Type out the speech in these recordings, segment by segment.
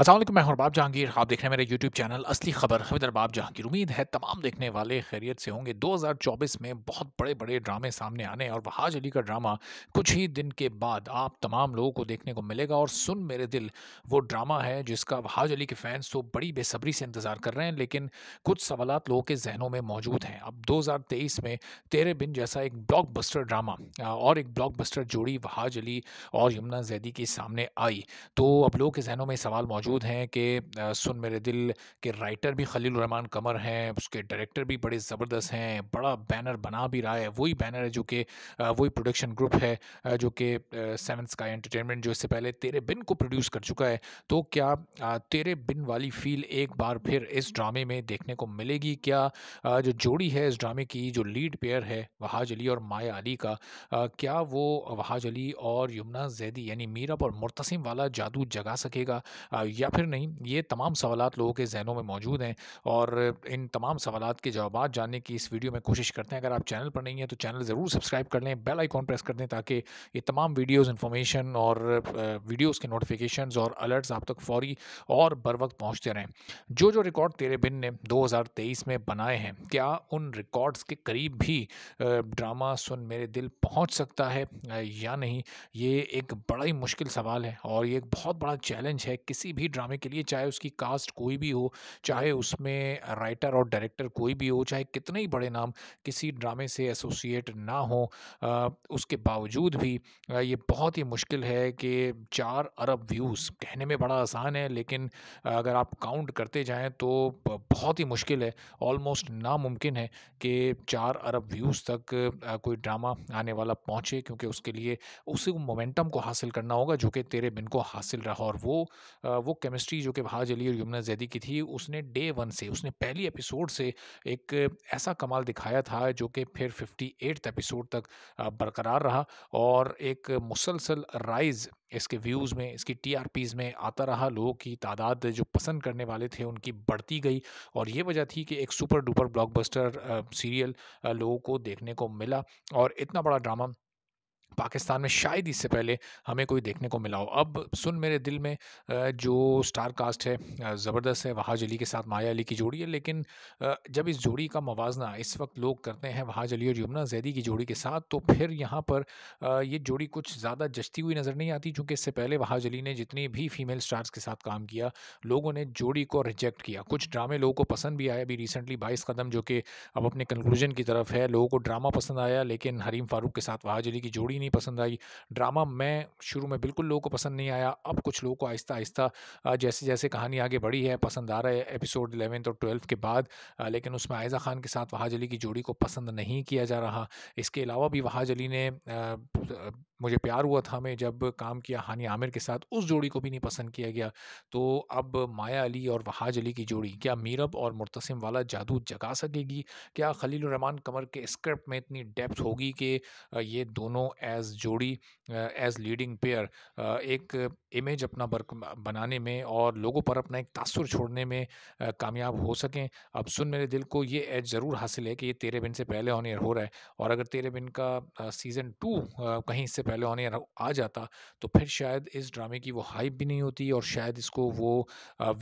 असल मैं अरबाब जहांगीर आप देख रहे हैं मेरे यूट्यूब चैनल असली खबर हमिद अरबाब जहांगीर उम्मीद है तमाम देखने वाले खैरियत से होंगे 2024 में बहुत बड़े बड़े ड्रामे सामने आने और वहाज अली का ड्रामा कुछ ही दिन के बाद आप तमाम लोगों को देखने को मिलेगा और सुन मेरे दिल वो ड्रामा है जिसका वहाज अली के फैंस तो बड़ी बेसब्री से इंतज़ार कर रहे हैं लेकिन कुछ सवाल लोगों के जहनों में मौजूद हैं अब दो में तेरे बिन जैसा एक ब्लॉक ड्रामा और एक ब्लॉक जोड़ी वहाज अली और यमुना जैदी के सामने आई तो अब लोगों के जहनों में सवाल मौजूद मौजूद हैं कि सुन मेरे दिल के राइटर भी खलील रहमान कमर हैं उसके डायरेक्टर भी बड़े ज़बरदस्त हैं बड़ा बैनर बना भी रहा है वही बैनर है जो कि वही प्रोडक्शन ग्रुप है जो कि सेवन स्काई एंटरटेनमेंट जो इससे पहले तेरे बिन को प्रोड्यूस कर चुका है तो क्या तेरे बिन वाली फील एक बार फिर इस ड्रामे में देखने को मिलेगी क्या जो जोड़ी है इस ड्रामे की जो लीड पेयर है वहाज अली और माया अली का क्या वो वहाज अली और यमुना जैदी यानी मीरप और मुर्तसिम वाला जादू जगा सकेगा या फिर नहीं ये तमाम सवाल लोगों के जहनों में मौजूद हैं और इन तमाम सवाल के जवाब जानने की इस वीडियो में कोशिश करते हैं अगर आप चैनल पर नहीं हैं तो चैनल ज़रूर सब्सक्राइब कर लें बेल आइकॉन प्रेस कर दें ताकि ये तमाम वीडियोज़ इन्फॉर्मेशन और वीडियोज़ के नोटिफिकेशन और अलर्ट्स आप तक फौरी और बर वक्त पहुँचते रहें जो जो रिकॉर्ड तेरे बिन ने तेईस में बनाए हैं क्या उन रिकॉर्ड्स के करीब भी ड्रामा सुन मेरे दिल पहुँच सकता है या नहीं ये एक बड़ा ही मुश्किल सवाल है और ये एक बहुत बड़ा चैलेंज है किसी भी भी ड्रामे के लिए चाहे उसकी कास्ट कोई भी हो चाहे उसमें राइटर और डायरेक्टर कोई भी हो चाहे कितने ही बड़े नाम किसी ड्रामे से एसोसिएट ना हो आ, उसके बावजूद भी आ, ये बहुत ही मुश्किल है कि चार अरब व्यूज़ कहने में बड़ा आसान है लेकिन अगर आप काउंट करते जाएँ तो बहुत ही मुश्किल है ऑलमोस्ट नामुमकिन है कि चार अरब व्यूज़ तक कोई ड्रामा आने वाला पहुँचे क्योंकि उसके लिए उसी मोमेंटम को हासिल करना होगा जो कि तेरे बिन को हासिल रहा और वो वो केमिस्ट्री जो कि हाज अली और यमुना जैदी की थी उसने डे वन से उसने पहली एपिसोड से एक ऐसा कमाल दिखाया था जो कि फिर फिफ्टी एट्थ एपिसोड तक बरकरार रहा और एक मुसलसल राइज़ इसके व्यूज़ में इसकी टी में आता रहा लोगों की तादाद जो पसंद करने वाले थे उनकी बढ़ती गई और ये वजह थी कि एक सुपर डुपर ब्लॉकबस्टर सीरियल लोगों को देखने को मिला और इतना बड़ा ड्रामा पाकिस्तान में शायद इससे पहले हमें कोई देखने को मिला हो अब सुन मेरे दिल में जो स्टार कास्ट है ज़बरदस्त है वहाज अली के साथ माया अली की जोड़ी है लेकिन जब इस जोड़ी का मवाजना इस वक्त लोग करते हैं वहाज अली और यमुना जैदी की जोड़ी के साथ तो फिर यहाँ पर ये जोड़ी कुछ ज़्यादा जचती हुई नज़र नहीं आती चूँकि इससे पहले वहाज अली ने जितनी भी फीमेल स्टार्स के साथ काम किया लोगों ने जोड़ी को रिजेक्ट किया कुछ ड्रामे लोगों को पसंद भी आए अभी रिसेंटली बाईस कदम जो कि अब अपने कंक्लूजन की तरफ है लोगों को ड्रामा पसंद आया लेकिन हरीम फारूक के साथ वहाज अली की जोड़ी स्टोरी नहीं पसंद आई ड्रामा मैं शुरू में बिल्कुल लोगों को पसंद नहीं आया अब कुछ लोगों को आहिस्ता आहिस्ता जैसे जैसे कहानी आगे बढ़ी है पसंद आ रहा है एपिसोड इलेवेंथ और ट्वेल्थ के बाद लेकिन उसमें आयज़ा खान के साथ वहाज अली की जोड़ी को पसंद नहीं किया जा रहा इसके अलावा भी वहाज अली ने मुझे प्यार हुआ था मैं जब काम किया हानि आमिर के साथ उस जोड़ी को भी नहीं पसंद किया गया तो अब माया अली और वहाज अली की जोड़ी क्या मीरब और मुतसम वाला जादू जगा सकेगी क्या खलील रहमान कमर के स्क्रिप्ट में इतनी डेप्थ होगी कि ये दोनों एज जोड़ी एज लीडिंग पेयर एक इमेज अपना बर बनाने में और लोगों पर अपना एक तासुर छोड़ने में कामयाब हो सकें अब सुन मेरे दिल को ये एज ज़रूर हासिल है कि ये तेरे बिन से पहले ऑन ईयर हो रहा है और अगर तेरे बिन का सीज़न टू कहीं इससे पहले ऑन ईयर आ जाता तो फिर शायद इस ड्रामे की वो हाइप भी नहीं होती और शायद इसको वो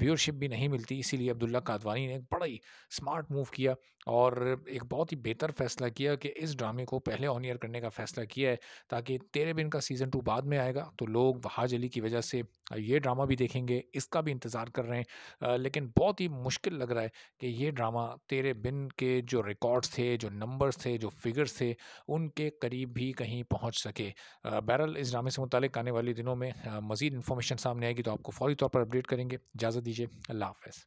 व्यूअरशिप भी नहीं मिलती इसीलिए अब्दुल्ला कादवानी ने एक बड़ा ही स्मार्ट मूव किया और एक बहुत ही बेहतर फैसला किया कि इस ड्रामे को पहले ऑन ईयर करने का फैसला किया है ताकि तेरे बिन का सीज़न टू बाद में आएगा तो लोग वहाज अली की वजह से ये ड्रामा भी देखेंगे इसका भी इंतज़ार कर रहे हैं लेकिन बहुत ही मुश्किल लग रहा है कि ये ड्रामा तेरे बिन के जो रिकॉर्ड्स थे जो नंबर्स थे जो फिगर्स थे उनके करीब भी कहीं पहुँच सके बहरल इस ड्रामे से मुतलिक आने वाले दिनों में मज़ीद इन्फॉर्मेशन सामने आएगी तो आपको फौरी तौर पर अपडेट करेंगे इजाज़त दीजिए अल्लाह हाफ़